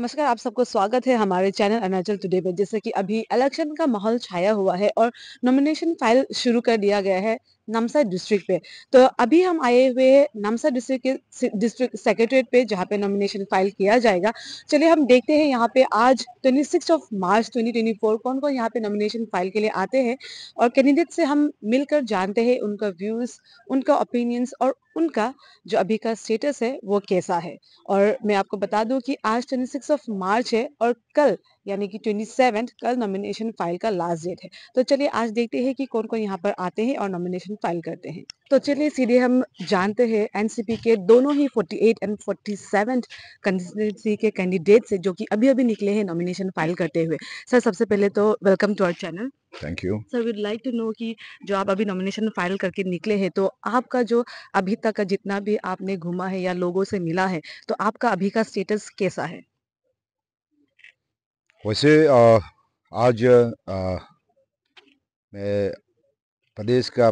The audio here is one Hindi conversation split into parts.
नमस्कार आप सबको स्वागत है हमारे चैनल अरुणाचल टुडे में जैसे कि अभी इलेक्शन का माहौल छाया हुआ है और नॉमिनेशन फाइल शुरू कर दिया गया है नमसा डिस्ट्रिक्ट पे तो अभी हम आए हुए हैं नामसा डिस्ट्रिक्ट के डिस्ट्रिक्ट सेक्रेटरीट पे जहाँ पे नॉमिनेशन फाइल किया जाएगा चलिए हम देखते हैं यहाँ पे आज 26 ऑफ मार्च 2024 कौन कौन यहाँ पे नॉमिनेशन फाइल के लिए आते हैं और कैंडिडेट से हम मिलकर जानते हैं उनका व्यूज उनका ओपिनियंस और उनका जो अभी का स्टेटस है वो कैसा है और मैं आपको बता दूँ कि आज ट्वेंटी ऑफ मार्च है और कल यानी कि ट्वेंटी कल नॉमिनेशन फाइल का लास्ट डेट है तो चलिए आज देखते हैं कि कौन कौन यहाँ पर आते हैं और नॉमिनेशन फाइल करते हैं तो चलिए सीधे हम जानते हैं एनसीपी के दोनों ही 48 एंड 47 कंसिस्टेंसी के कैंडिडेट से जो कि अभी अभी निकले हैं नॉमिनेशन फाइल करते हुए सर सबसे पहले तो welcome to our channel thank you sir we'd like to know कि जो आप अभी नॉमिनेशन फाइल करके निकले हैं तो आपका जो अभी तक का जितना भी आपने घूमा है या लोगों से मिला है तो आपका अभी का स्टेटस कैसा है वैसे आज मैं प्रदेश का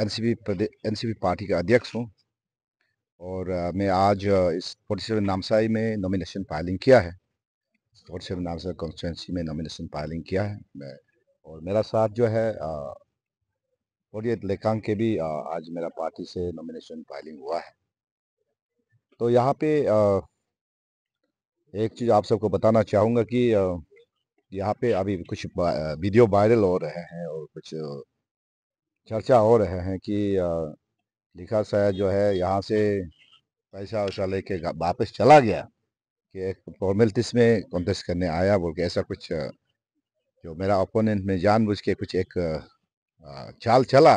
एनसीपी एनसीपी पार्टी का अध्यक्ष हूँ और मैं आज इस फोर्टी सेवन नामसाई में नॉमिनेशन फाइलिंग किया है फोर्टी सेवन नामसाई कॉन्स्टिटेंसी में नॉमिनेशन फाइलिंग किया है मैं और मेरा साथ जो है फोर्टी एट लेखांग के भी आज मेरा पार्टी से नॉमिनेशन फाइलिंग हुआ है तो यहाँ पे एक चीज़ आप सबको बताना चाहूँगा कि यहाँ पे अभी कुछ वीडियो वायरल हो रहे हैं और कुछ चर्चा हो रहे हैं कि लिखा शायद जो है यहाँ से पैसा वैसा लेके वापस चला गया कि एक फॉर्मेलिटीज में कॉन्टेस्ट करने आया बोल के ऐसा कुछ जो मेरा ओपोनेंट में जानबूझ के कुछ एक चाल चला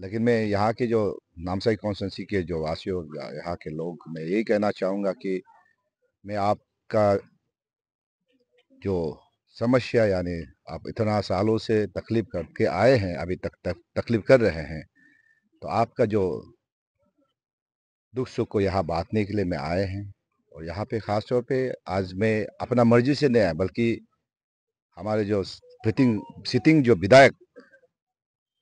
लेकिन मैं यहाँ के जो नामसाई कॉन्स्टेंसी के जो वासियों यहाँ के लोग मैं यही कहना चाहूँगा कि मैं आपका जो समस्या यानी आप इतना सालों से तकलीफ करके आए हैं अभी तक तक तकलीफ कर रहे हैं तो आपका जो दुख सुख को यहाँ बांटने के लिए मैं आए हैं और यहाँ पे ख़ास तौर पे आज मैं अपना मर्जी से नहीं आया बल्कि हमारे जो फिटिंग सिटिंग जो विधायक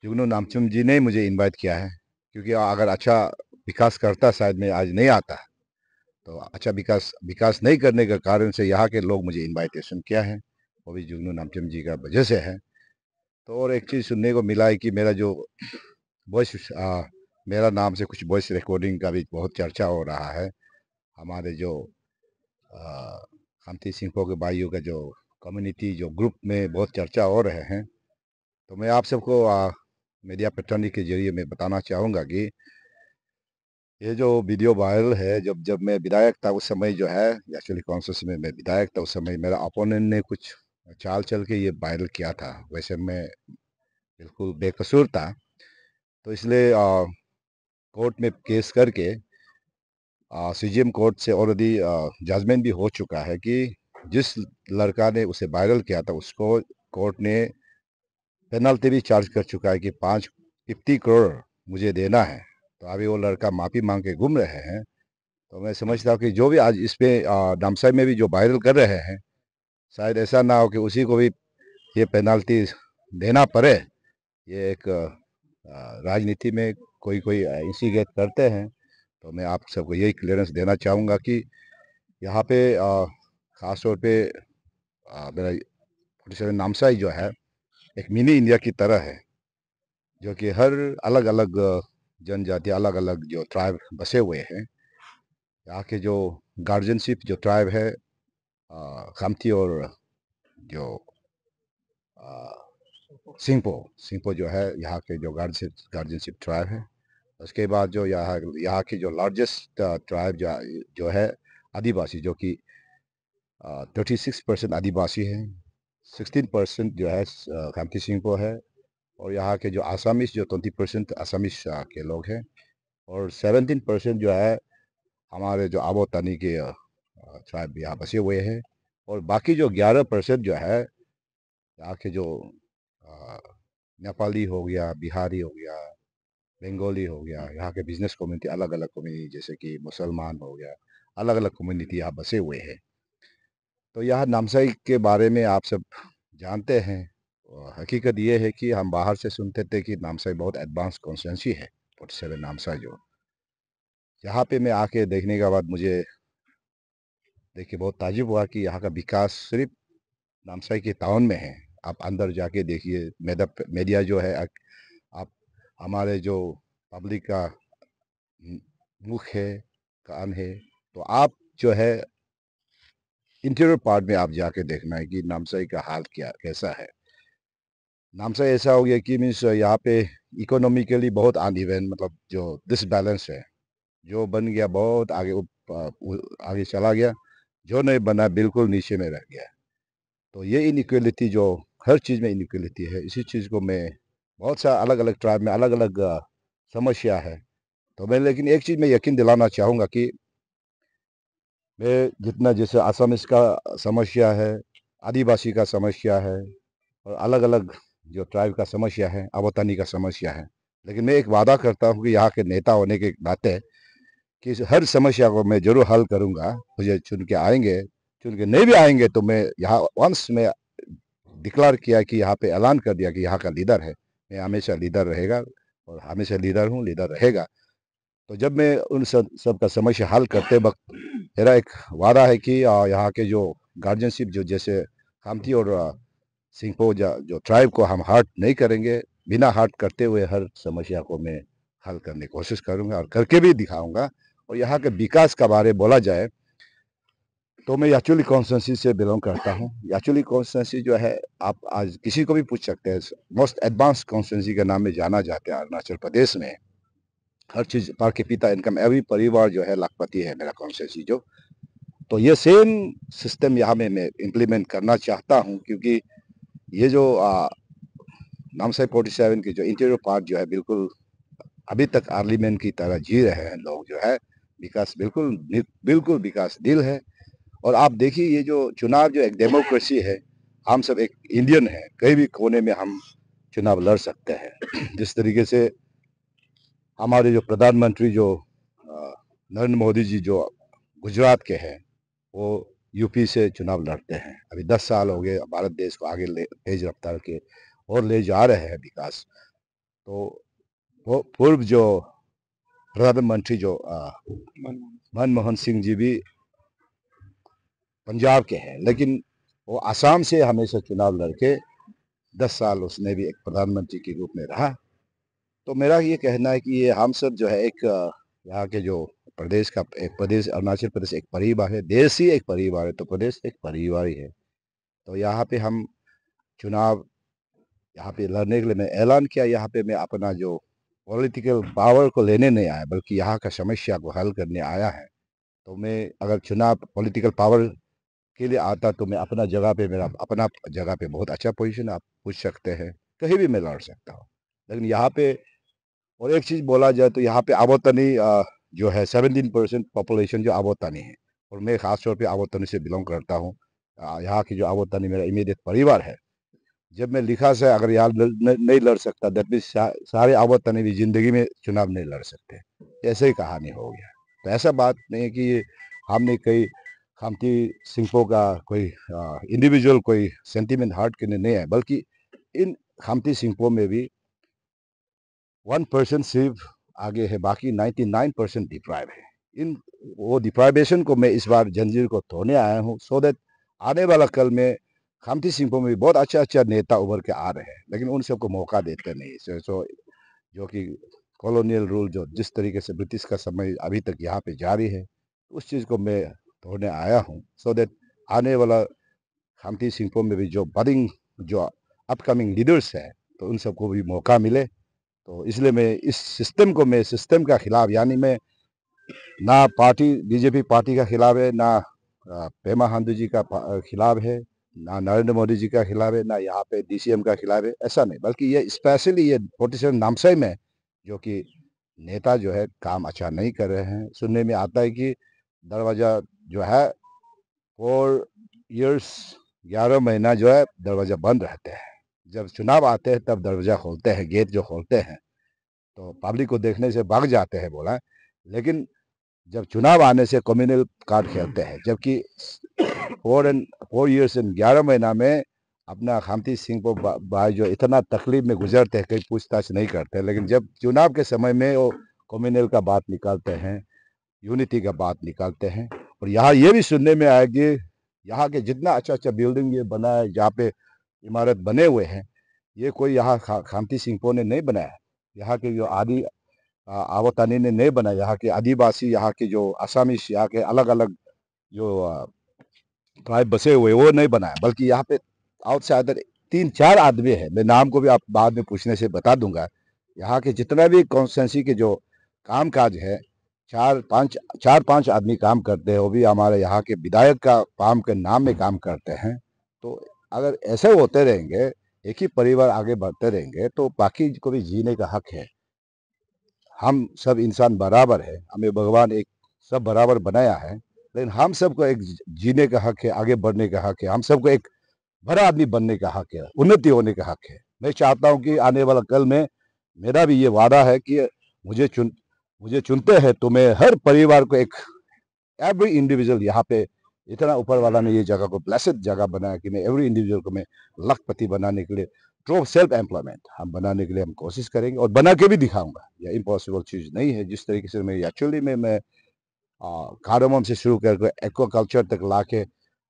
जुगनू नामचुम जी ने मुझे इनवाइट किया है क्योंकि अगर अच्छा विकास करता शायद मैं आज नहीं आता तो अच्छा विकास विकास नहीं करने के कारण से यहाँ के लोग मुझे इन्वाइटेशन किया है वो भी जुगनू नामचम जी का वजह से है तो और एक चीज़ सुनने को मिला है कि मेरा जो वॉइस मेरा नाम से कुछ वॉइस रिकॉर्डिंग का भी बहुत चर्चा हो रहा है हमारे जो कांति सिंह के भाइयों का जो कम्युनिटी जो ग्रुप में बहुत चर्चा हो रहे हैं तो मैं आप सबको मीडिया प्रतिनिधि के जरिए मैं बताना चाहूँगा कि ये जो वीडियो वायरल है जब जब मैं विधायक था उस समय जो है एक्चुअली कॉन्फ्रेंस में मैं विधायक था उस समय मेरा अपोनेंट ने कुछ चाल चल के ये वायरल किया था वैसे मैं बिल्कुल बेकसूर था तो इसलिए कोर्ट में केस करके सीजीएम कोर्ट से ऑलरेडी जजमेंट भी हो चुका है कि जिस लड़का ने उसे वायरल किया था उसको कोर्ट ने पेनल्टी भी चार्ज कर चुका है कि पाँच फिफ्टी करोड़ मुझे देना है तो अभी वो लड़का माफ़ी मांग के घूम रहे हैं तो मैं समझता हूँ कि जो भी आज इस पर में भी जो वायरल कर रहे हैं शायद ऐसा ना हो कि उसी को भी ये पेनाल्टी देना पड़े ये एक राजनीति में कोई कोई गेट करते हैं तो मैं आप सबको यही क्लियरेंस देना चाहूँगा कि यहाँ पे ख़ास तौर पे आ, मेरा फोर्टी सेवन नामसाई जो है एक मिनी इंडिया की तरह है जो कि हर अलग अलग जनजाति अलग अलग जो ट्राइब बसे हुए हैं यहाँ के जो गार्जियनशिप जो ट्राइब है खामती और जो सिंहपो सिंहपो जो है यहाँ के जो गार्जियन गार्जियनशिप ट्राइब है उसके बाद जो यहाँ यहाँ की जो लार्जेस्ट ट्राइब जो जो है आदिवासी जो कि थर्टी सिक्स परसेंट आदिवासी हैं सिक्सटीन परसेंट जो है खामती सिंहपो है और यहाँ के जो आसामिस जो ट्वेंटी परसेंट आसामिस के लोग हैं और सेवेंटीन परसेंट जो है हमारे जो आबोतानी के ट्राइब यहाँ बसे हुए हैं और बाकी जो ग्यारह परसेंट जो है यहाँ के जो नेपाली हो गया बिहारी हो गया बंगाली हो गया यहाँ के बिजनेस कम्युनिटी अलग अलग कम्युनिटी जैसे कि मुसलमान हो गया अलग अलग कम्युनिटी यहाँ बसे हुए हैं तो यहाँ नामसाई के बारे में आप सब जानते हैं हकीकत ये है कि हम बाहर से सुनते थे कि नामसाई बहुत एडवांस कॉन्स्टेंसी है फोर्टी सेवन नामसाई जो यहाँ पे मैं आके देखने के बाद मुझे देखिए बहुत ताजुब हुआ कि यहाँ का विकास सिर्फ नामसाई के टाउन में है आप अंदर जाके देखिए मेदप मीडिया जो है आप हमारे जो पब्लिक का मुख है कान है तो आप जो है इंटीरियर पार्ट में आप जाके देखना है कि नामसाई का हाल क्या कैसा है नामसाई ऐसा हो गया कि मीन्स यहाँ पे इकोनॉमिकली बहुत अनइवन मतलब जो डिसबैलेंस है जो बन गया बहुत आगे आगे चला गया जो नहीं बना बिल्कुल नीचे में रह गया तो ये इनक्वलिटी जो हर चीज़ में इनक्वलिटी है इसी चीज़ को मैं बहुत सा अलग अलग ट्राइब में अलग अलग समस्या है तो मैं लेकिन एक चीज़ मैं यकीन दिलाना चाहूँगा कि मैं जितना जैसे आसामिस का समस्या है आदिवासी का समस्या है और अलग अलग जो ट्राइब का समस्या है अवतानी का समस्या है लेकिन मैं एक वादा करता हूँ कि यहाँ के नेता होने के नाते कि हर समस्या को मैं जरूर हल करूंगा मुझे चुन के आएंगे चुन के नहीं भी आएंगे तो मैं यहाँ वंश में डिक्लार किया कि यहाँ पे ऐलान कर दिया कि यहाँ का लीडर है मैं हमेशा लीडर रहेगा और हमेशा लीडर हूँ लीडर रहेगा तो जब मैं उन सब सबका समस्या हल करते वक्त मेरा एक वादा है कि यहाँ के जो गार्जियनशिप जो जैसे कामती और सिंहपो जो ट्राइब को हम हार्ट नहीं करेंगे बिना हार्ट करते हुए हर समस्या को मैं हल करने की कोशिश करूँगा और करके भी दिखाऊँगा और यहाँ के विकास का बारे बोला जाए तो मैं याचुली कॉन्स्टेंसी से बिलोंग करता हूँ याचुली कॉन्स्टेंसी जो है आप आज किसी को भी पूछ सकते हैं मोस्ट एडवांस कॉन्स्टेंसी के नाम में जाना जाता है अरुणाचल प्रदेश में हर चीज़ पर के पिता इनकम एवरी परिवार जो है लाखपति है मेरा कॉन्स्टेंसी जो तो ये सेम सिस्टम यहाँ में मैं इम्प्लीमेंट करना चाहता हूँ क्योंकि ये जो नामसाई फोर्टी सेवन की जो इंटीरियर पार्ट जो है बिल्कुल अभी तक आर्लीमेंट की तरह जी रहे हैं लोग जो है विकास बिल्कुल बिल्कुल विकास दिल है और आप देखिए ये जो चुनाव जो एक डेमोक्रेसी है हम सब एक इंडियन है कहीं भी कोने में हम चुनाव लड़ सकते हैं जिस तरीके से हमारे जो प्रधानमंत्री जो नरेंद्र मोदी जी जो गुजरात के हैं वो यूपी से चुनाव लड़ते हैं अभी दस साल हो गए भारत देश को आगे ले तेज रफ्तार के और ले जा रहे हैं विकास तो वो पूर्व जो प्रधानमंत्री मंत्री जो मनमोहन सिंह जी भी पंजाब के हैं लेकिन वो आसाम से हमेशा चुनाव लड़के दस साल उसने भी एक प्रधानमंत्री के रूप में रहा तो मेरा ये कहना है कि ये हम सब जो है एक यहाँ के जो प्रदेश का एक प्रदेश अरुणाचल प्रदेश एक परिवार है देश ही एक परिवार है तो प्रदेश एक परिवार ही है तो यहाँ पे हम चुनाव यहाँ पे लड़ने के लिए मैं ऐलान किया यहाँ पे मैं अपना जो पॉलिटिकल पावर को लेने नहीं आया बल्कि यहाँ का समस्या को हल करने आया है तो मैं अगर चुनाव पॉलिटिकल पावर के लिए आता तो मैं अपना जगह पे मेरा हाँ। अपना जगह पे बहुत अच्छा पोजीशन आप पूछ सकते हैं कहीं भी मैं लड़ सकता हूँ लेकिन यहाँ पे और एक चीज़ बोला जाए तो यहाँ पे आबोतनी जो है सेवेंटीन परसेंट पॉपुलेशन जो आबोतानी है और मैं खासतौर पर आबोतनी से बिलोंग करता हूँ यहाँ की जो आबोतानी मेरा इमीडिएट परिवार है जब मैं लिखा से अगर यहाँ नहीं लड़ सकता दैट मीन सारे आवतने भी जिंदगी में चुनाव नहीं लड़ सकते ऐसे ही कहानी हो गया तो ऐसा बात नहीं है कि हमने कई खामती सिंह का कोई इंडिविजुअल कोई सेंटीमेंट हार्ट के नहीं है बल्कि इन खामती सिंह में भी वन परसेंट सिर्फ आगे है बाकी नाइन्टी नाइन परसेंट डिप्राइव है इन वो डिप्राइवेशन को मैं इस बार जंजीर को धोने आया हूँ सो देट आने वाला कल में खामती सिंह में भी बहुत अच्छे अच्छे नेता उभर के आ रहे हैं लेकिन उन सबको मौका देते नहीं सो सो जो कि कॉलोनियल रूल जो जिस तरीके से ब्रिटिश का समय अभी तक यहाँ पे जारी है उस चीज़ को मैं तोड़ने आया हूँ सो देट आने वाला खामती सिंह में भी जो बडिंग जो अपकमिंग लीडर्स है तो उन सबको भी मौका मिले तो इसलिए मैं इस सिस्टम को मैं सिस्टम का खिलाफ यानी मैं ना पार्टी बीजेपी पार्टी का खिलाफ है ना पेमा हांडू जी का खिलाफ है ना नरेंद्र मोदी जी का खिलाफ है ना यहाँ पे डीसीएम का खिलाफ है ऐसा नहीं बल्कि ये स्पेशली ये फोर्टी सेवन नामसाई में जो कि नेता जो है काम अच्छा नहीं कर रहे हैं सुनने में आता है कि दरवाज़ा जो है फोर ईयर्स ग्यारह महीना जो है दरवाज़ा बंद रहते हैं जब चुनाव आते हैं तब दरवाज़ा खोलते हैं गेट जो खोलते हैं तो पब्लिक को देखने से भाग जाते हैं बोला लेकिन जब चुनाव आने से कम्युनल कार्ड खेलते हैं जबकि four and four years and ग्यारह महीना में अपना खामती सिंह को भाई जो इतना तकलीफ में गुजरते हैं कहीं पूछताछ नहीं करते लेकिन जब चुनाव के समय में वो कम्युनल का बात निकालते हैं यूनिटी का बात निकालते हैं और यहाँ ये भी सुनने में आया कि यहाँ के जितना अच्छा अच्छा बिल्डिंग ये बना है जहाँ पे इमारत बने हुए हैं ये कोई यहाँ खा, खामती सिंहपो ने नहीं बनाया यहाँ के जो आदि आवतानी ने नहीं बनाया यहाँ के आदिवासी यहाँ के जो आसामीस यहाँ के अलग अलग जो ट्राइब बसे हुए वो नहीं बनाया बल्कि यहाँ पे आउटसाइडर तीन चार आदमी है मैं नाम को भी आप बाद में पूछने से बता दूंगा यहाँ के जितना भी कॉन्स्टेंसी के जो काम काज है चार पांच चार पांच आदमी काम करते हैं वो भी हमारे यहाँ के विधायक का काम के नाम में काम करते हैं तो अगर ऐसे होते रहेंगे एक ही परिवार आगे बढ़ते रहेंगे तो बाकी को भी जीने का हक है हम सब इंसान बराबर है हमें भगवान एक सब बराबर बनाया है लेकिन हम सबको एक जीने का हक है आगे बढ़ने का हक है हम सबको एक बड़ा आदमी बनने का हक है उन्नति होने का हक है मैं चाहता हूँ कि आने वाला कल में मेरा भी ये वादा है कि मुझे चुन मुझे चुनते हैं तो मैं हर परिवार को एक एवरी इंडिविजुअल यहाँ पे इतना ऊपर वाला ने ये जगह को ब्लेसड जगह बनाया कि मैं एवरी इंडिविजुअल को मैं लखपति बनाने के लिए ट्रो सेल्फ एम्प्लॉयमेंट हम बनाने के लिए हम कोशिश करेंगे और बना के भी दिखाऊंगा यह इम्पॉसिबल चीज़ नहीं है जिस तरीके से मैं एक्चुअली में मैं कार्डोमम से शुरू करके एक्वा कल्चर तक ला के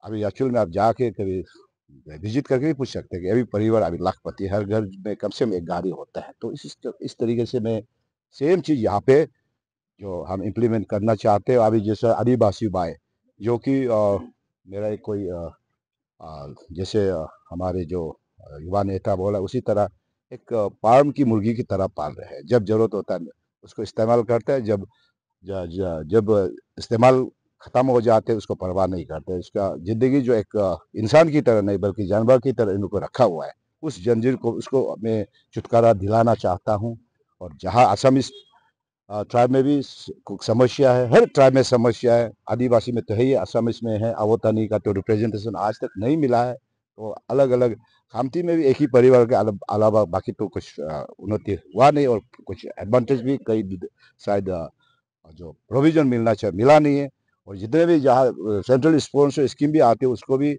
अभी एक्चुअल में आप जाके कभी विजिट करके भी पूछ सकते हैं कि अभी परिवार अभी लाखपति हर घर में कम से कम एक गाड़ी होता है तो इस इस तरीके से मैं सेम चीज़ यहाँ पे जो हम इम्प्लीमेंट करना चाहते हैं अभी जैसे आदिवासी बाय जो कि मेरा एक कोई आ, आ, जैसे आ, हमारे जो युवा नेता बोला उसी तरह एक फार्म की मुर्गी की तरह पाल रहे हैं जब जरूरत होता है उसको इस्तेमाल करते हैं जब जा, जा, जब इस्तेमाल ख़त्म हो जाते हैं उसको परवाह नहीं करते उसका ज़िंदगी जो एक इंसान की तरह नहीं बल्कि जानवर की तरह इनको रखा हुआ है उस जंजीर को उसको मैं छुटकारा दिलाना चाहता हूँ और जहाँ इस ट्राइब में भी समस्या है हर ट्राइब में समस्या है आदिवासी में तो है ही असम में है अवोतानी का तो रिप्रेजेंटेशन आज तक नहीं मिला है तो अलग अलग खामती में भी एक ही परिवार के अलावा बाकी तो कुछ उन्नति हुआ नहीं और कुछ एडवांटेज भी कई शायद जो प्रोविजन मिलना चाहिए मिला नहीं है और जितने भी जहाँ सेंट्रल स्पॉन्सर स्कीम भी आती है उसको भी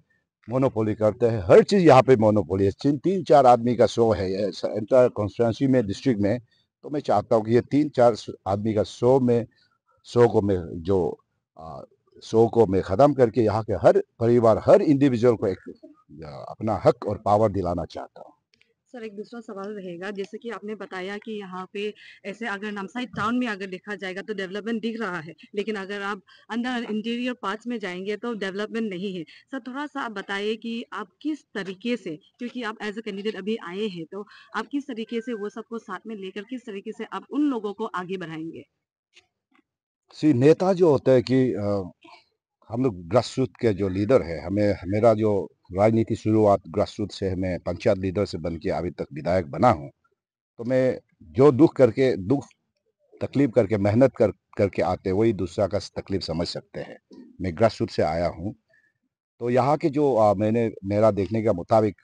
मोनोपोली करते हैं हर चीज़ यहाँ पे मोनोपोली है तीन तीन चार आदमी का शो है एंटायर कॉन्स्टिट्यूंसी में डिस्ट्रिक्ट में तो मैं चाहता हूँ कि ये तीन चार आदमी का शो में शो को मैं जो शो को मैं ख़त्म करके यहाँ के हर परिवार हर इंडिविजुअल को एक अपना हक और पावर दिलाना चाहता हूँ सर एक दूसरा सवाल रहेगा जैसे कि आपने बताया कि यहाँ पे ऐसे अगर नमसाई टाउन में अगर देखा जाएगा तो डेवलपमेंट दिख रहा है लेकिन अगर आप अंदर इंटीरियर पार्ट्स में जाएंगे तो डेवलपमेंट नहीं है सर थोड़ा सा आप बताइए कि आप किस तरीके से क्योंकि आप एज ए कैंडिडेट अभी आए हैं तो आप किस तरीके से वो सबको साथ में लेकर किस तरीके से आप उन लोगों को आगे बढ़ाएंगे सी नेता जो होता है कि आ, हम लोग ग्रास रूट के जो लीडर है हमें मेरा जो राजनीति शुरुआत ग्रासरूट से मैं पंचायत लीडर से बन के अभी तक विधायक बना हूँ तो मैं जो दुख करके दुख तकलीफ करके मेहनत कर करके आते वही दूसरा का तकलीफ समझ सकते हैं मैं ग्रासरूट से आया हूँ तो यहाँ के जो आ, मैंने मेरा देखने के मुताबिक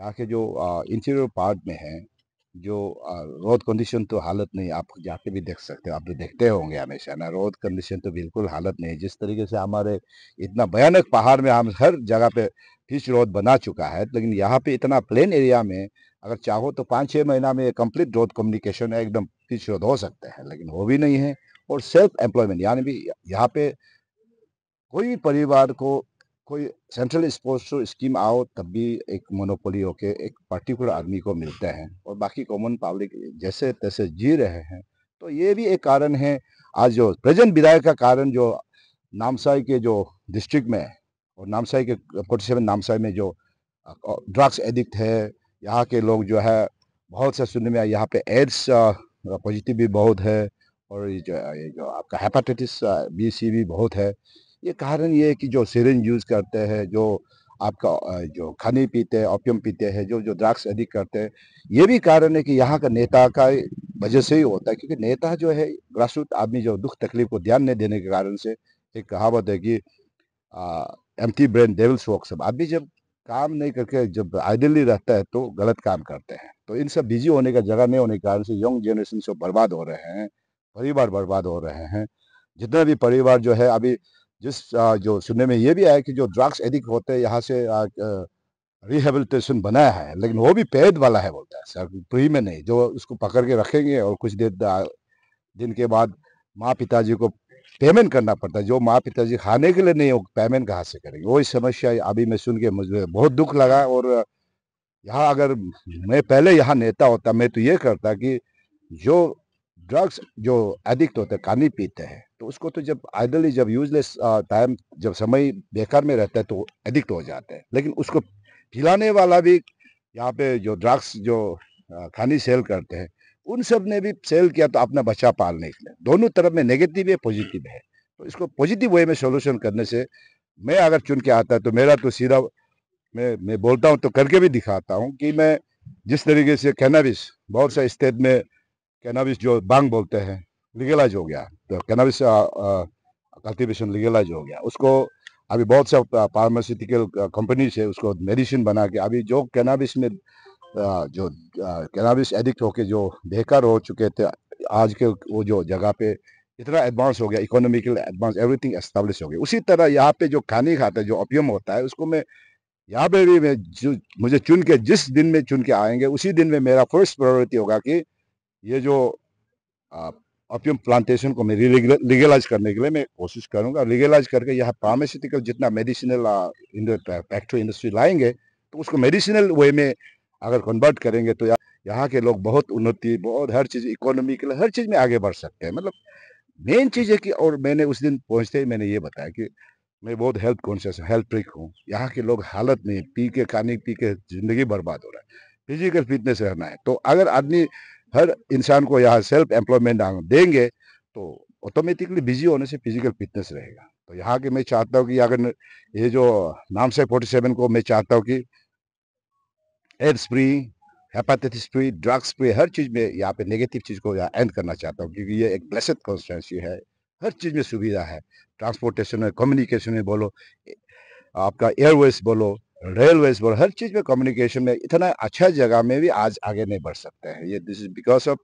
यहाँ के जो इंटीरियर पार्ट में है जो रोड कंडीशन तो हालत नहीं आप जाके भी देख सकते हो आप तो देखते होंगे हमेशा ना रोड कंडीशन तो बिल्कुल हालत नहीं जिस तरीके से हमारे इतना भयानक पहाड़ में हम हर जगह पे फिश रोड बना चुका है लेकिन यहाँ पे इतना प्लेन एरिया में अगर चाहो तो पाँच छः महीना में कंप्लीट रोड कम्युनिकेशन है एकदम फिश रोड हो सकता है लेकिन वो भी नहीं है और सेल्फ एम्प्लॉयमेंट यानी भी यहाँ पे कोई भी परिवार को कोई सेंट्रल स्पोर्ट्स स्कीम आओ तब भी एक मोनोपोली होके एक पर्टिकुलर आदमी को मिलते हैं और बाकी कॉमन पब्लिक जैसे तैसे जी रहे हैं तो ये भी एक कारण है आज जो प्रेजेंट विधायक का कारण जो नामसाई के जो डिस्ट्रिक्ट में और नामसाई के फोर्टी सेवन नामसाई में जो ड्रग्स एडिक्ट है यहाँ के लोग जो है बहुत से सुनने में यहाँ पे एड्स पॉजिटिव भी बहुत है और जो, जो आपका हेपाटाइटिस बी सी भी बहुत है ये कारण ये है कि जो सीरेंज यूज़ करते हैं जो आपका जो खाने पीते हैं ऑपियम पीते हैं जो जो ड्रग्स अधिक करते हैं ये भी कारण है कि यहाँ का नेता का वजह से ही होता है क्योंकि नेता जो है ग्रासरूट आदमी जो दुख तकलीफ को ध्यान नहीं देने के कारण से एक कहावत है कि empty brain devil's walk सब आदमी जब काम नहीं करके जब आइडली रहता है तो गलत काम करते हैं तो इन सब बिजी होने का जगह नहीं होने के कारण से यंग जनरेशन सब बर्बाद हो रहे हैं परिवार बर्बाद हो रहे हैं जितना भी परिवार जो है अभी जिस जो सुनने में ये भी आया कि जो ड्रग्स एडिक्ट होते हैं यहाँ से रिहेबिलिटेशन बनाया है लेकिन वो भी पेड वाला है बोलता है सर फ्री में नहीं जो उसको पकड़ के रखेंगे और कुछ देर दिन के बाद माँ पिताजी को पेमेंट करना पड़ता है जो माँ पिताजी खाने के लिए नहीं वो पेमेंट कहाँ से करेंगे वही समस्या अभी मैं सुन के मुझे बहुत दुख लगा और यहाँ अगर मैं पहले यहाँ नेता होता मैं तो ये करता कि जो ड्रग्स जो एडिक्ट होते कानी पीते हैं तो उसको तो जब आइडली जब यूजलेस टाइम जब समय बेकार में रहता है तो एडिक्ट हो जाते हैं लेकिन उसको पिलाने वाला भी यहाँ पे जो ड्रग्स जो खानी सेल करते हैं उन सब ने भी सेल किया तो अपना बच्चा पालने के लिए दोनों तरफ में नेगेटिव है पॉजिटिव है तो इसको पॉजिटिव वे में सोल्यूशन करने से मैं अगर चुन के आता तो मेरा तो सीधा मैं मैं बोलता हूँ तो करके भी दिखाता हूँ कि मैं जिस तरीके से कैनाविस बहुत सा स्टेट में कैनाविस जो बांग बोलते हैं लीगलाइज हो गया तो कैनाबिस कल्टिवेशन लीगलाइज हो गया उसको अभी बहुत से फार्मास्यूटिकल कंपनीज है उसको मेडिसिन बना के अभी जो कैनाबिस में uh, जो कैनाबिस uh, एडिक्ट होके जो बेकार हो चुके थे आज के वो जो जगह पे इतना एडवांस हो गया इकोनॉमिकल एडवांस एवरीथिंग एस्टेब्लिश हो गया उसी तरह यहाँ पे जो खाने खाते जो ओपियम होता है उसको मैं यहाँ पे भी मैं जो मुझे चुन के जिस दिन में चुन के आएंगे उसी दिन में मेरा फर्स्ट प्रायोरिटी होगा कि ये जो uh, अपियम प्लांटेशन को मैं लीगलाइज करने के लिए मैं कोशिश करूंगा लीगलाइज करके यहाँ फार्मास्यूटिकल जितना मेडिसिनल फैक्ट्री इंडस्ट्री लाएंगे तो उसको मेडिसिनल वे में अगर कन्वर्ट करेंगे तो यहाँ के लोग बहुत उन्नति बहुत हर चीज़ इकोनॉमी के लिए हर चीज़ में आगे बढ़ सकते हैं मतलब मेन चीज़ है कि और मैंने उस दिन पहुँचते ही मैंने ये बताया कि मैं बहुत हेल्थ कॉन्शियस हूँ हेल्थ फ्रिक हूँ यहाँ के लोग हालत में पी के खाने पी के ज़िंदगी बर्बाद हो रहा है फिजिकल फिटनेस रहना है तो अगर आदमी हर इंसान को यहाँ सेल्फ एम्प्लॉयमेंट देंगे तो ऑटोमेटिकली बिजी होने से फिजिकल फिटनेस रहेगा तो यहाँ के मैं चाहता हूँ कि अगर ये जो नाम से फोर्टी सेवन को मैं चाहता हूँ कि AIDS free hepatitis free drugs free हर चीज़ में यहाँ पे नेगेटिव चीज़ को यहाँ एंड करना चाहता हूँ क्योंकि ये एक ब्लेसड कॉन्स्टेंसी है हर चीज़ में सुविधा है ट्रांसपोर्टेशन है कम्युनिकेशन है बोलो आपका एयरवेज बोलो रेलवेज पर हर चीज़ में कम्युनिकेशन में इतना अच्छा जगह में भी आज आगे नहीं बढ़ सकते हैं ये this is because of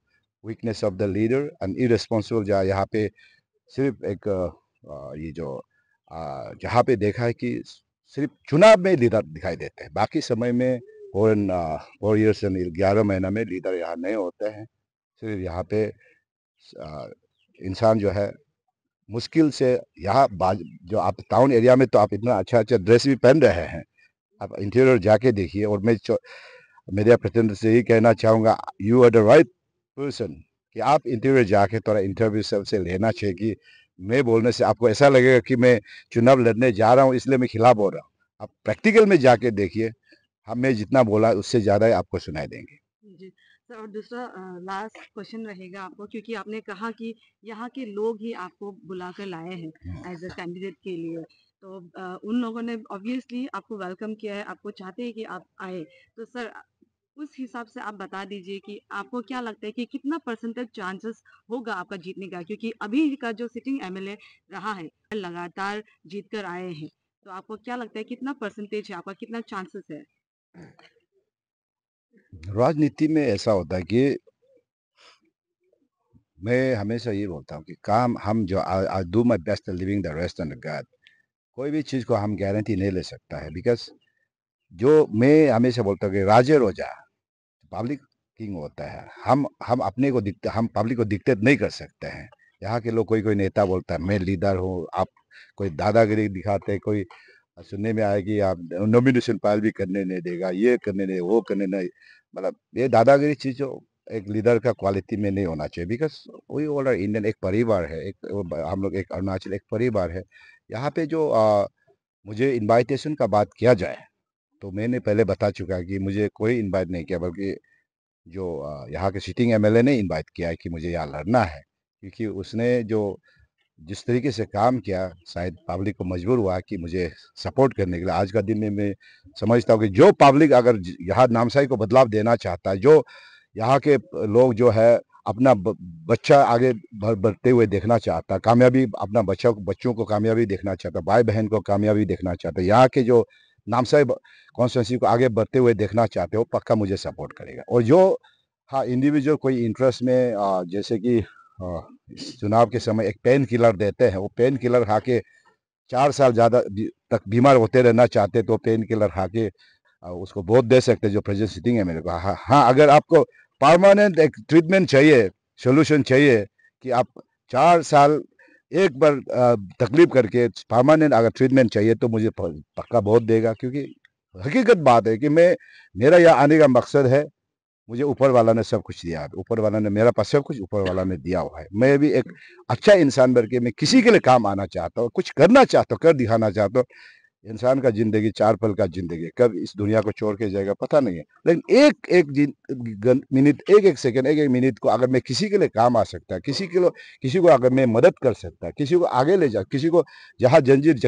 weakness of the leader and irresponsible जहाँ यहाँ पे सिर्फ एक ये जो जहाँ पे देखा है कि सिर्फ चुनाव में लीडर दिखाई देते हैं बाकी समय में फोर फोर ईयर्स ग्यारह महीना में लीडर यहाँ नहीं होते हैं सिर्फ यहाँ पे इंसान जो है मुश्किल से यहाँ जो आप टाउन एरिया में तो आप इतना अच्छा अच्छा ड्रेस भी पहन रहे हैं आप इंटीरियर जाके देखिए और मैं मेरे प्रतिनिधि से यही कहना चाहूँगा you are the right person कि आप इंटरव्यू जाके थोड़ा इंटरव्यू सबसे लेना चाहिए कि मैं बोलने से आपको ऐसा लगेगा कि मैं चुनाव लड़ने जा रहा हूँ इसलिए मैं खिलाफ हो रहा हूँ आप प्रैक्टिकल में जाके देखिए हम मैं जितना बोला उससे ज़्यादा आपको सुनाई देंगे तो और दूसरा लास्ट क्वेश्चन रहेगा आपको क्योंकि आपने कहा कि यहाँ के लोग ही आपको बुलाकर लाए हैं एज अ कैंडिडेट के लिए तो उन लोगों ने ऑब्वियसली आपको वेलकम किया है आपको चाहते हैं कि आप आए तो सर उस हिसाब से आप बता दीजिए कि आपको क्या लगता है कि कितना परसेंटेज चांसेस होगा आपका जीतने का क्योंकि अभी का जो सिटिंग एमएलए रहा है लगातार जीत कर आए हैं तो आपको क्या लगता है कितना परसेंटेज है आपका कितना चांसेस है राजनीति में ऐसा होता है कि मैं हमेशा ये बोलता हूँ कि काम हम जो I do my best leaving the rest on God कोई भी चीज़ को हम गारंटी नहीं ले सकता है बिकॉज जो मैं हमेशा बोलता हूँ कि राजे रोजा पब्लिक किंग होता है हम हम अपने को दिखते हम पब्लिक को दिक्कत नहीं कर सकते हैं यहाँ के लोग कोई कोई नेता बोलता है मैं लीडर हूँ आप कोई दादागिरी दिखाते कोई सुनने में आएगी आप नॉमिनेशन फाइल भी करने नहीं देगा ये करने नहीं वो करने नहीं मतलब ये दादागिरी चीज़ एक लीडर का क्वालिटी में नहीं होना चाहिए बिकॉज वही ऑल इंडियन एक परिवार है एक हम लोग एक अरुणाचल एक परिवार है यहाँ पे जो आ, मुझे इनवाइटेशन का बात किया जाए तो मैंने पहले बता चुका कि मुझे कोई इनवाइट नहीं किया बल्कि जो यहाँ के सिटिंग एमएलए ने इनवाइट किया है कि मुझे यहाँ लड़ना है क्योंकि उसने जो जिस तरीके से काम किया शायद पब्लिक को मजबूर हुआ कि मुझे सपोर्ट करने के लिए आज का दिन में मैं समझता हूँ कि जो पब्लिक अगर यहाँ नामसाई को बदलाव देना चाहता है जो यहाँ के लोग जो है अपना बच्चा आगे बढ़ते हुए देखना चाहता कामयाबी अपना बच्चा बच्चों को कामयाबी देखना चाहता भाई बहन को कामयाबी देखना चाहता यहाँ के जो नामसाई कॉन्स्टेंसी को आगे बढ़ते हुए देखना चाहते हो पक्का मुझे सपोर्ट करेगा और जो हाँ इंडिविजुअल कोई इंटरेस्ट में आ, जैसे कि चुनाव के समय एक पेन किलर देते हैं वो पेन किलर खा के चार साल ज़्यादा तक बीमार होते रहना चाहते तो पेन किलर खा के उसको वोट दे सकते जो प्रेजेंट सिटिंग है मेरे को हाँ हाँ, हाँ अगर आपको परमानेंट एक ट्रीटमेंट चाहिए सोल्यूशन चाहिए कि आप चार साल एक बार तकलीफ करके परमानेंट अगर ट्रीटमेंट चाहिए तो मुझे पक्का बहुत देगा क्योंकि हकीकत बात है कि मैं मेरा यहाँ आने का मकसद है मुझे ऊपर वाला ने सब कुछ दिया ऊपर वाला ने मेरा पास सब कुछ ऊपर वाला ने दिया हुआ है मैं भी एक अच्छा इंसान बन के मैं किसी के लिए काम आना चाहता हूँ कुछ करना चाहता हूँ कर दिखाना चाहता हूँ इंसान का जिंदगी चार पल का जिंदगी कब इस दुनिया को छोड़ के जाएगा पता नहीं है लेकिन एक एक मिनट एक एक सेकंड एक एक मिनट को अगर मैं किसी के लिए काम आ सकता किसी के लिए किसी को अगर मैं मदद कर सकता किसी को आगे ले जा किसी को जहाँ जंजीर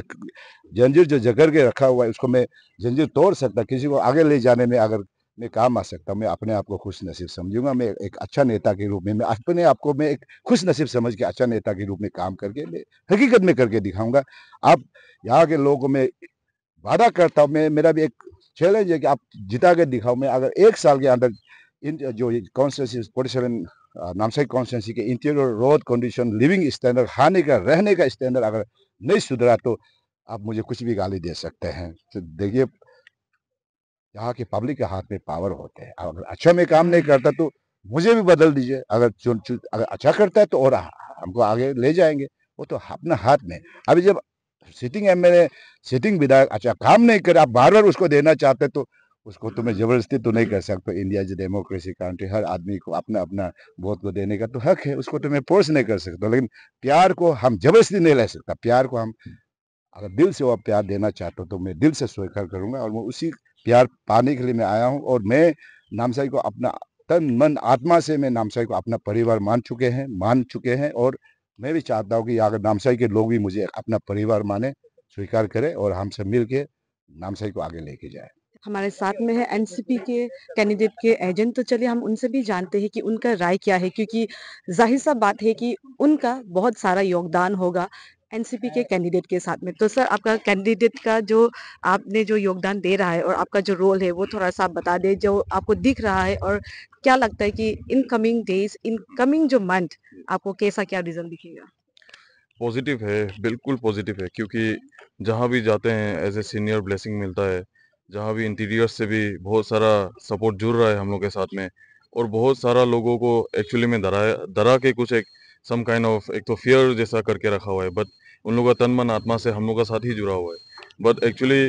जंजीर जो जकड़ के रखा हुआ है उसको मैं जंजीर तोड़ सकता किसी को आगे ले जाने में अगर मैं काम आ सकता हूँ मैं अपने आप को खुश नसीब समझूंगा मैं एक अच्छा नेता के रूप में मैं अपने आप को मैं एक खुश नसीब समझ के अच्छा नेता के रूप में काम करके मैं हकीकत में करके दिखाऊंगा आप यहाँ के लोगों में वादा करता हूँ मैं मेरा भी एक चैलेंज है कि आप जिता के दिखाओ मैं अगर एक साल के अंदर इन जो constituency forty seven Namsai constituency के interior road condition living standard खाने का रहने का स्टैंडर्ड अगर नहीं सुधरा तो आप मुझे कुछ भी गाली दे सकते हैं तो देखिए यहाँ के पब्लिक के हाथ में पावर होते हैं अगर अच्छा में काम नहीं करता तो मुझे भी बदल दीजिए अगर चुन चुन अगर अच्छा करता है तो और हमको आगे ले जाएंगे वो तो अपना हाथ में अभी जब सिटिंग एम एल सिटिंग विधायक अच्छा काम नहीं करे आप बार बार उसको देना चाहते तो उसको तो मैं जबरदस्ती तो नहीं कर सकते इंडिया जो डेमोक्रेसी कंट्री हर आदमी को अपना अपना वोट को देने का तो हक है उसको तो मैं फोर्स नहीं कर सकता लेकिन प्यार को हम जबरदस्ती नहीं ले सकता प्यार को हम अगर दिल से वो प्यार देना चाहते हो तो मैं दिल से स्वीकार करूंगा और मैं उसी प्यार पाने के लिए मैं आया हूँ और मैं नामसाई को अपना तन मन आत्मा से मैं नामसाई को अपना परिवार मान चुके हैं मान चुके हैं और मैं भी चाहता हूँ कि अगर नामसाई के लोग भी मुझे अपना परिवार माने स्वीकार करें और हम सब मिल के नामसाई को आगे लेके जाए हमारे साथ में है एनसीपी के कैंडिडेट के एजेंट तो चलिए हम उनसे भी जानते हैं कि उनका राय क्या है क्योंकि जाहिर सा बात है कि उनका बहुत सारा योगदान होगा एनसीपी के कैंडिडेट के साथ में तो सर आपका कैंडिडेट का जो आपने जो योगदान दे रहा है और आपका जो रोल है वो थोड़ा सा बता दे जो आपको दिख रहा है और क्या लगता है कि in coming days in coming जो मंथ आपको कैसा क्या रिजल्ट दिखेगा पॉजिटिव है बिल्कुल पॉजिटिव है क्योंकि जहाँ भी जाते हैं एज ए सीनियर ब्लेसिंग मिलता है जहाँ भी इंटीरियर से भी बहुत सारा सपोर्ट जुड़ रहा है हम लोग के साथ में और बहुत सारा लोगों को एक्चुअली में डरा डरा के कुछ एक सम काइंड ऑफ एक तो फियर जैसा करके रखा हुआ है बट उन लोगों का तन मन आत्मा से हम लोग का साथ ही जुड़ा हुआ है बट एक्चुअली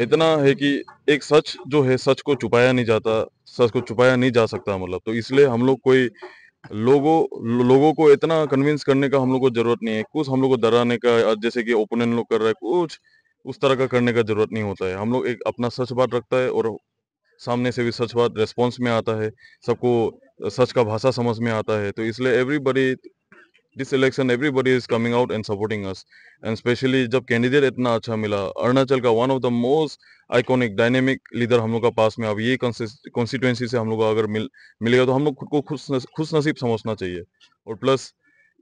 इतना है कि एक सच जो है सच को छुपाया नहीं जाता सच को छुपाया नहीं जा सकता मतलब तो इसलिए हम लोग कोई लोगों लोगों को इतना कन्विंस करने का हम लोग को जरूरत नहीं है कुछ हम लोग को डराने का जैसे कि ओपोनेंट लोग कर रहे हैं कुछ उस तरह का करने का जरूरत नहीं होता है हम लोग एक अपना सच बात रखता है और सामने से भी सच बात रेस्पॉन्स में आता है सबको सच का भाषा समझ में आता है तो इसलिए everybody this election everybody is coming out and supporting us and specially जब कैंडिडेट इतना अच्छा मिला अरुणाचल का one of the most iconic dynamic leader हम लोग का पास में अब ये कॉन्स्टिट्यूंसी से हम लोग अगर मिल मिलेगा तो हम लोग खुद को खुश खुश नसीब समझना चाहिए और प्लस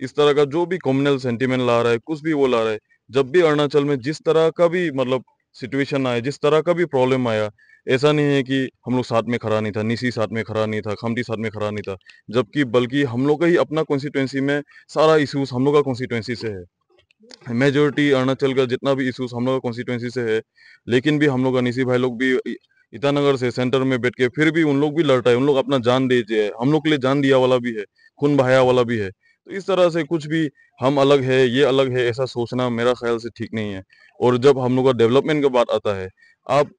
इस तरह का जो भी कॉम्युनल सेंटिमेंट ला रहा है कुछ भी वो ला रहा है जब भी अरुणाचल में जिस तरह का भी मतलब सिचुएशन आया जिस तरह का भी प्रॉब्लम आया ऐसा नहीं है कि हम लोग साथ में खड़ा नहीं था निसी साथ में खड़ा नहीं था खमटी साथ में खड़ा नहीं था जबकि बल्कि हम लोग का ही अपना कॉन्स्टिट्यूंसी में सारा इशूज हम लोग का कॉन्स्टिट्यूंसी से है मेजोरिटी अरुणाचल का जितना भी इशूज हम लोग कॉन्स्टिट्यूंसी से है लेकिन भी हम लोग का निशी भाई लोग भी ईटानगर से सेंटर में बैठ के फिर भी उन लोग भी लड़ रहे है उन लोग अपना जान दे दिए हम लोग के लिए जान दिया वाला भी है खून बहाया वाला भी है तो इस तरह से कुछ भी हम अलग है ये अलग है ऐसा सोचना मेरा ख्याल से ठीक नहीं है और जब हम लोग का डेवलपमेंट का बात आता है आप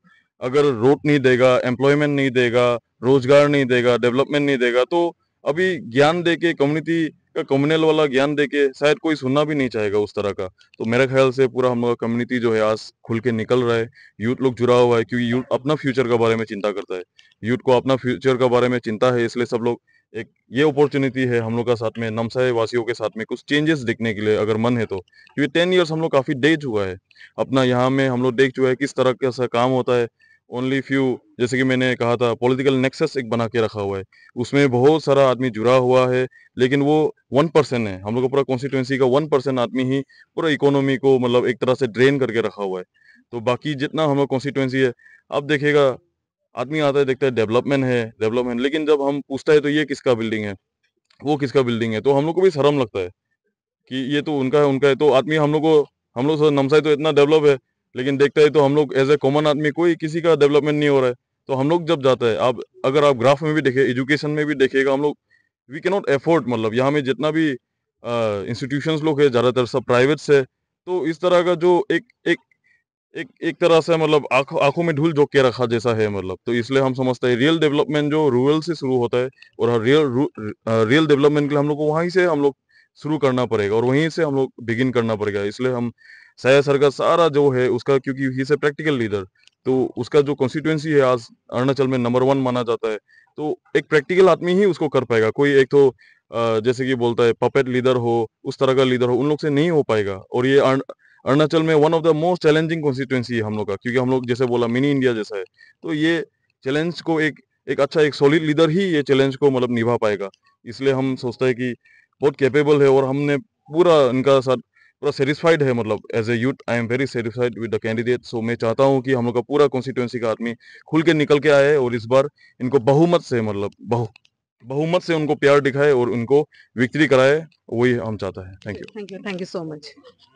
अगर रोड नहीं देगा एम्प्लॉयमेंट नहीं देगा रोजगार नहीं देगा डेवलपमेंट नहीं देगा तो अभी ज्ञान दे के कम्युनिटी का कम्युनल वाला ज्ञान दे के शायद कोई सुनना भी नहीं चाहेगा उस तरह का तो मेरे ख्याल से पूरा हम लोग का कम्युनिटी जो है आज खुल के निकल रहा है यूथ लोग जुड़ा हुआ है क्योंकि यूथ अपना फ्यूचर के बारे में चिंता करता है यूथ को अपना फ्यूचर के बारे में चिंता है इसलिए सब लोग एक ये अपॉर्चुनिटी है हम लोग का साथ में नमसाय वासियों के साथ में कुछ चेंजेस देखने के लिए अगर मन है तो क्योंकि टेन ईयर्स हम लोग काफ़ी डे चुका है अपना यहाँ में हम लोग देख चुका है किस तरह का सा काम होता है ओनली फ्यू जैसे कि मैंने कहा था पॉलिटिकल नेक्सस एक बना के रखा हुआ है उसमें बहुत सारा आदमी जुड़ा हुआ है लेकिन वो वन परसेंट है हम लोग का पूरा कॉन्स्टिट्यूंसी का वन परसेंट आदमी ही पूरा इकोनॉमी को मतलब एक तरह से ड्रेन करके रखा हुआ है तो बाकी जितना हम लोग कॉन्स्टिट्यूंसी है अब देखेगा आदमी आता है देखता है डेवलपमेंट है डेवलपमेंट लेकिन जब हम पूछता है तो ये किसका बिल्डिंग है वो किसका बिल्डिंग है तो हम लोग को भी शर्म लगता है कि ये तो उनका है उनका है तो आदमी हम लोग को हम लोग नमसाई तो इतना डेवलप है लेकिन देखते हैं तो हम लोग एज ए कॉमन आदमी कोई किसी का डेवलपमेंट नहीं हो रहा है तो हम लोग जब जाते हैं आप अगर आप ग्राफ में भी देखें एजुकेशन में भी देखिएगा हम लोग वी के नॉट एफोर्ड मतलब यहाँ में जितना भी इंस्टीट्यूशंस लोग है ज़्यादातर सब प्राइवेट से तो इस तरह का जो एक एक एक एक तरह से मतलब आंखों में ढूल झोंक के रखा जैसा है मतलब तो इसलिए हम समझते हैं रियल डेवलपमेंट जो रूरल से शुरू होता है और रियल रियल डेवलपमेंट के लिए हम लोग को वहीं से हम लोग शुरू करना पड़ेगा और वहीं से हम लोग बिगिन करना पड़ेगा इसलिए हम सया सर का सारा जो है उसका क्योंकि ही से प्रैक्टिकल लीडर तो उसका जो कॉन्स्टिट्यूंसी है आज अरुणाचल में नंबर वन माना जाता है तो एक प्रैक्टिकल आदमी ही उसको कर पाएगा कोई एक तो जैसे कि बोलता है पपेट लीडर हो उस तरह का लीडर हो उन लोग से नहीं हो पाएगा और ये अरुणाचल में one of the most challenging constituency है हम लोग का क्योंकि हम लोग जैसे बोला मिनी इंडिया जैसा है तो ये चैलेंज को एक एक अच्छा एक सॉलिड लीडर ही ये चैलेंज को मतलब निभा पाएगा इसलिए हम सोचते हैं कि बहुत कैपेबल है और हमने पूरा इनका साथ पूरा सेटिस्फाइड है मतलब as a youth I am very satisfied with the candidate so मैं चाहता हूँ कि हम लोग का पूरा कॉन्स्टिट्यूंसी का आदमी खुल के निकल के आए और इस बार इनको बहुमत से मतलब बहु बहुमत से उनको प्यार दिखाए और उनको विक्ट्री कराए वही हम चाहता है thank you thank you thank you so much